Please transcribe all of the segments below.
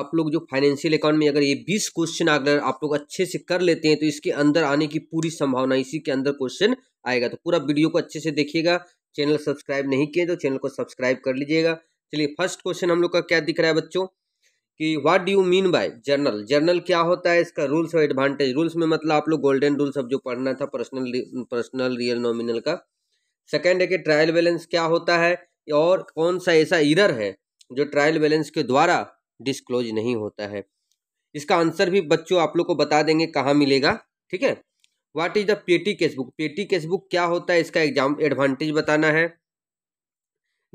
आप लोग जो फाइनेंशियल अकाउंट में अगर ये बीस क्वेश्चन अगर आप लोग अच्छे से कर लेते हैं तो इसके अंदर आने की पूरी संभावना इसी के अंदर क्वेश्चन आएगा तो पूरा वीडियो को अच्छे से देखिएगा चैनल सब्सक्राइब नहीं किए तो चैनल को सब्सक्राइब कर लीजिएगा चलिए फर्स्ट क्वेश्चन हम लोग का क्या दिख रहा है बच्चों कि what do you mean by journal journal क्या होता है इसका रूल्स और एडवांटेज रूल्स में मतलब आप लोग गोल्डन रूल्स अब जो पढ़ना था पर्सनल पर्सनल रियल नॉमिनल का सेकेंड है कि ट्रायल बैलेंस क्या होता है और कौन सा ऐसा इरर है जो ट्रायल बैलेंस के द्वारा डिस्क्लोज नहीं होता है इसका आंसर भी बच्चों आप लोग को बता देंगे कहाँ मिलेगा ठीक है what is the petty cash book petty cash book क्या होता है इसका एग्जाम एडवांटेज बताना है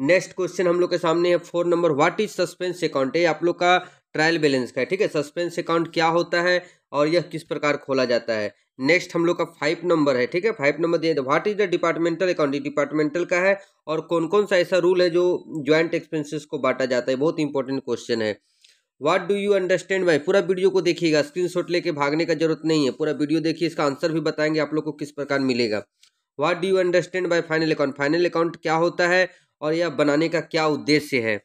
नेक्स्ट क्वेश्चन हम लोग के सामने है four number what is suspense account ये आप लोग का ट्रायल बैलेंस का है ठीक है सस्पेंस अकाउंट क्या होता है और यह किस प्रकार खोला जाता है नेक्स्ट हम लोग का फाइव नंबर है ठीक है फाइव नंबर दिए what is the departmental account departmental का है और कौन कौन सा ऐसा रूल है जो ज्वाइंट एक्सपेंसिस को बांटा जाता है बहुत इंपॉर्टेंट क्वेश्चन है what do you understand by पूरा वीडियो को देखिएगा स्क्रीनशॉट लेके भागने का जरूरत नहीं है पूरा वीडियो देखिए इसका आंसर भी बताएंगे आप लोग को किस प्रकार मिलेगा what do you understand by final account final account क्या होता है और यह बनाने का क्या उद्देश्य है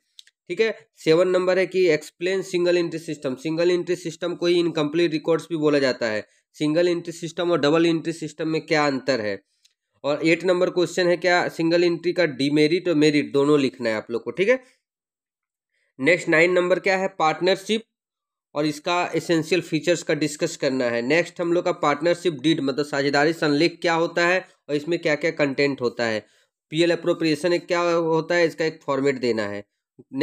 ठीक है सेवन नंबर है कि explain single entry system single entry system को ही इनकम्प्लीट रिकॉर्ड्स भी बोला जाता है सिंगल इंट्री सिस्टम और डबल इंट्री सिस्टम में क्या अंतर है और एट नंबर क्वेश्चन है क्या सिंगल इंट्री का डिमेरिट और मेरिट दोनों लिखना है आप लोग को ठीक है नेक्स्ट नाइन नंबर क्या है पार्टनरशिप और इसका एसेंशियल फीचर्स का डिस्कस करना है नेक्स्ट हम लोग का पार्टनरशिप डीड मतलब साझेदारी संलेख क्या होता है और इसमें क्या क्या कंटेंट होता है पीएल अप्रोप्रिएशन एक क्या होता है इसका एक फॉर्मेट देना है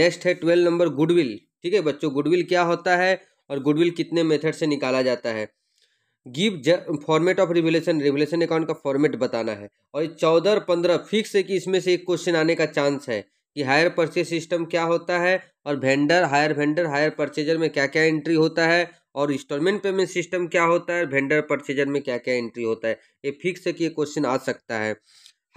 नेक्स्ट है ट्वेल्व नंबर गुडविल ठीक है बच्चों गुडविल क्या होता है और गुडविल कितने मेथड से निकाला जाता है give format of revaluation revaluation account का फॉर्मेट बताना है और चौदह और पंद्रह फिक्स है कि इसमें से एक क्वेश्चन आने का चांस है कि हायर परचेज सिस्टम क्या होता है और vendor hire vendor hire purchaser में क्या क्या एंट्री होता है और इंस्टॉलमेंट पेमेंट सिस्टम क्या होता है वेंडर परचेजर में क्या क्या एंट्री होता है ये फिक्स है कि क्वेश्चन आ सकता है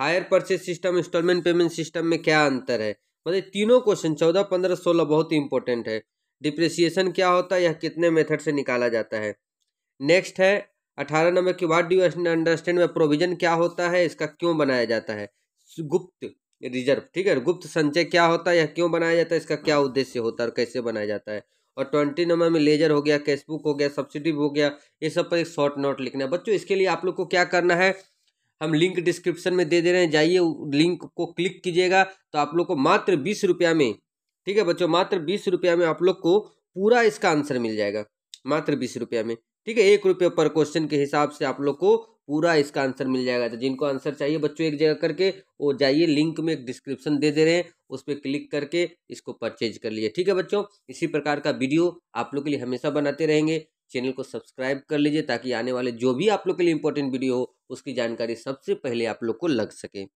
hire purchase system instalment payment system में क्या अंतर है मतलब तीनों क्वेश्चन चौदह पंद्रह सोलह बहुत ही इंपॉर्टेंट है डिप्रिसिएशन क्या होता है यह कितने मेथड से निकाला जाता है नेक्स्ट है अठारह नंबर की वाट डू अंडरस्टैंड में प्रोविजन क्या होता है इसका क्यों बनाया जाता है गुप्त रिजर्व ठीक है गुप्त संचय क्या होता है या क्यों बनाया जाता है इसका क्या उद्देश्य होता है और कैसे बनाया जाता है और ट्वेंटी नंबर में लेजर हो गया कैशबुक हो गया सब्सिडी हो गया ये सब पर एक शॉर्ट नोट लिखना है बच्चों इसके लिए आप लोग को क्या करना है हम लिंक डिस्क्रिप्शन में दे दे रहे हैं जाइए लिंक को क्लिक कीजिएगा तो आप लोग को मात्र बीस रुपया में ठीक है बच्चों मात्र बीस रुपया में आप लोग को पूरा इसका आंसर मिल जाएगा मात्र बीस रुपया में ठीक है एक रुपये पर क्वेश्चन के हिसाब से आप लोग को पूरा इसका आंसर मिल जाएगा तो जिनको आंसर चाहिए बच्चों एक जगह करके वो जाइए लिंक में एक डिस्क्रिप्शन दे दे रहे हैं उस पर क्लिक करके इसको परचेज कर लिए ठीक है बच्चों इसी प्रकार का वीडियो आप लोग के लिए हमेशा बनाते रहेंगे चैनल को सब्सक्राइब कर लीजिए ताकि आने वाले जो भी आप लोग के लिए इंपॉर्टेंट वीडियो हो उसकी जानकारी सबसे पहले आप लोग को लग सके